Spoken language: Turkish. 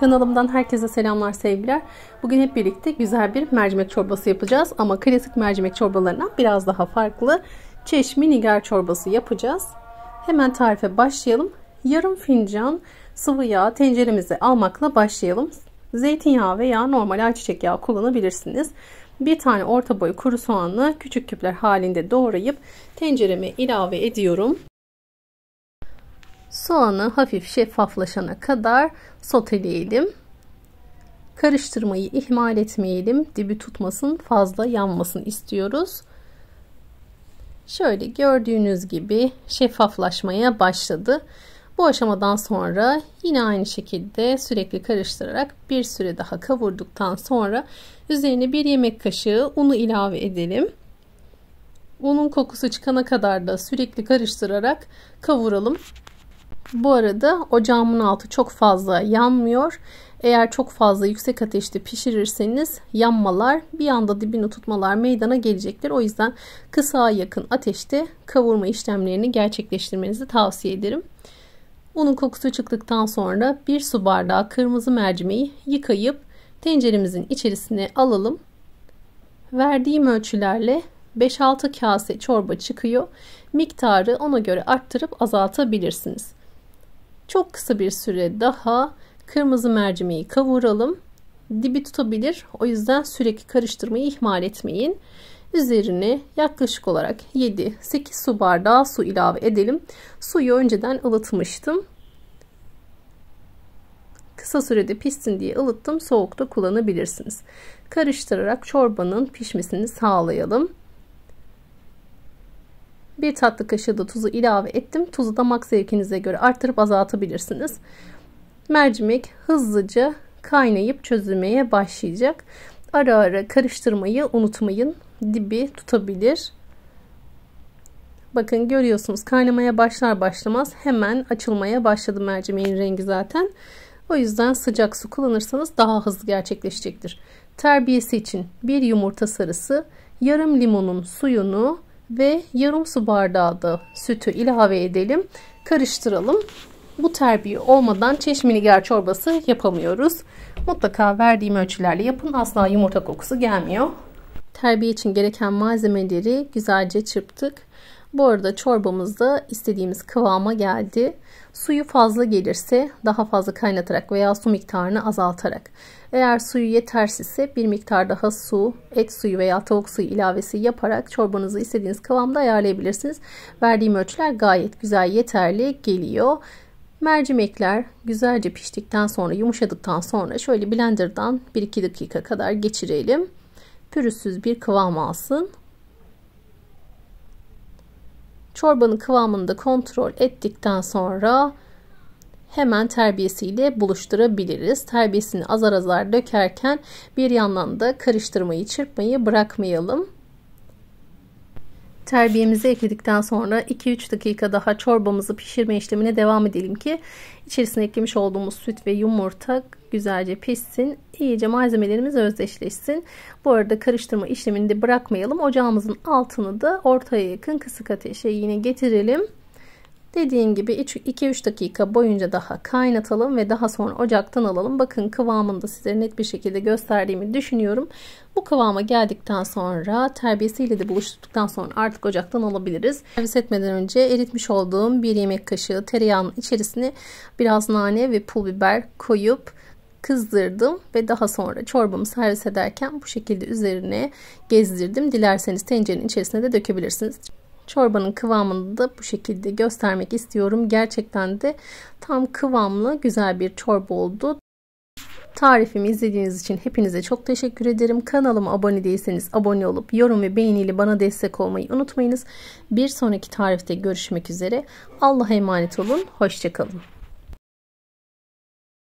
Kanalımdan herkese selamlar sevgiler. Bugün hep birlikte güzel bir mercimek çorbası yapacağız ama klasik mercimek çorbalarından biraz daha farklı çeşmi nigar çorbası yapacağız. Hemen tarife başlayalım. Yarım fincan sıvı yağ tenceremize almakla başlayalım. Zeytinyağı veya normal ayçiçek yağı kullanabilirsiniz. Bir tane orta boy kuru soğanı küçük küpler halinde doğrayıp tencereme ilave ediyorum. Soğanı hafif şeffaflaşana kadar soteleyelim. Karıştırmayı ihmal etmeyelim. Dibi tutmasın, fazla yanmasın istiyoruz. Şöyle gördüğünüz gibi şeffaflaşmaya başladı. Bu aşamadan sonra yine aynı şekilde sürekli karıştırarak bir süre daha kavurduktan sonra üzerine bir yemek kaşığı unu ilave edelim. Unun kokusu çıkana kadar da sürekli karıştırarak kavuralım. Bu arada ocağımın altı çok fazla yanmıyor. Eğer çok fazla yüksek ateşte pişirirseniz yanmalar bir anda dibini tutmalar meydana gelecektir. O yüzden kısa yakın ateşte kavurma işlemlerini gerçekleştirmenizi tavsiye ederim. Unun kokusu çıktıktan sonra bir su bardağı kırmızı mercimeği yıkayıp tenceremizin içerisine alalım. Verdiğim ölçülerle 5-6 kase çorba çıkıyor. Miktarı ona göre arttırıp azaltabilirsiniz. Çok kısa bir süre daha kırmızı mercimeği kavuralım. Dibi tutabilir. O yüzden sürekli karıştırmayı ihmal etmeyin. Üzerine yaklaşık olarak 7-8 su bardağı su ilave edelim. Suyu önceden ılıtmıştım. Kısa sürede pişsin diye ılıttım. Soğukta kullanabilirsiniz. Karıştırarak çorbanın pişmesini sağlayalım. 1 tatlı kaşığı da tuzu ilave ettim. Tuzu damak zevkinize göre artırıp azaltabilirsiniz. Mercimek hızlıca kaynayıp çözülmeye başlayacak. Ara ara karıştırmayı unutmayın. Dibi tutabilir. Bakın görüyorsunuz kaynamaya başlar başlamaz hemen açılmaya başladı mercimeğin rengi zaten. O yüzden sıcak su kullanırsanız daha hızlı gerçekleşecektir. Terbiyesi için bir yumurta sarısı, yarım limonun suyunu ve yarım su bardağı da sütü ilave edelim. Karıştıralım. Bu terbiye olmadan çeşme nigar çorbası yapamıyoruz. Mutlaka verdiğim ölçülerle yapın. Asla yumurta kokusu gelmiyor. Terbiye için gereken malzemeleri güzelce çırptık. Bu arada çorbamız da istediğimiz kıvama geldi. Suyu fazla gelirse daha fazla kaynatarak veya su miktarını azaltarak eğer suyu yetersiz ise bir miktar daha su, et suyu veya tavuk suyu ilavesi yaparak çorbanızı istediğiniz kıvamda ayarlayabilirsiniz. Verdiğim ölçüler gayet güzel yeterli geliyor. Mercimekler güzelce piştikten sonra yumuşadıktan sonra şöyle blenderdan 1-2 dakika kadar geçirelim. Pürüzsüz bir kıvam alsın. Çorbanın kıvamını da kontrol ettikten sonra hemen terbiyesiyle buluşturabiliriz. Terbiyesini azar azar dökerken bir yandan da karıştırmayı, çırpmayı bırakmayalım. Terbiyemizi ekledikten sonra 2-3 dakika daha çorbamızı pişirme işlemine devam edelim ki içerisine eklemiş olduğumuz süt ve yumurta güzelce pişsin. İyice malzemelerimiz özdeşleşsin. Bu arada karıştırma işlemini de bırakmayalım. Ocağımızın altını da ortaya yakın kısık ateşe yine getirelim. Dediğim gibi 2-3 dakika boyunca daha kaynatalım ve daha sonra ocaktan alalım. Bakın kıvamını da size net bir şekilde gösterdiğimi düşünüyorum. Bu kıvama geldikten sonra terbiyesiyle de buluştuktan sonra artık ocaktan alabiliriz. Servis etmeden önce eritmiş olduğum bir yemek kaşığı tereyağının içerisine biraz nane ve pul biber koyup kızdırdım ve daha sonra çorbamı servis ederken bu şekilde üzerine gezdirdim. Dilerseniz tencerenin içerisine de dökebilirsiniz. Çorbanın kıvamını da bu şekilde göstermek istiyorum. Gerçekten de tam kıvamlı güzel bir çorba oldu. Tarifimi izlediğiniz için hepinize çok teşekkür ederim. Kanalıma abone değilseniz abone olup yorum ve beğeniyle bana destek olmayı unutmayınız. Bir sonraki tarifte görüşmek üzere. Allah'a emanet olun. Hoşçakalın.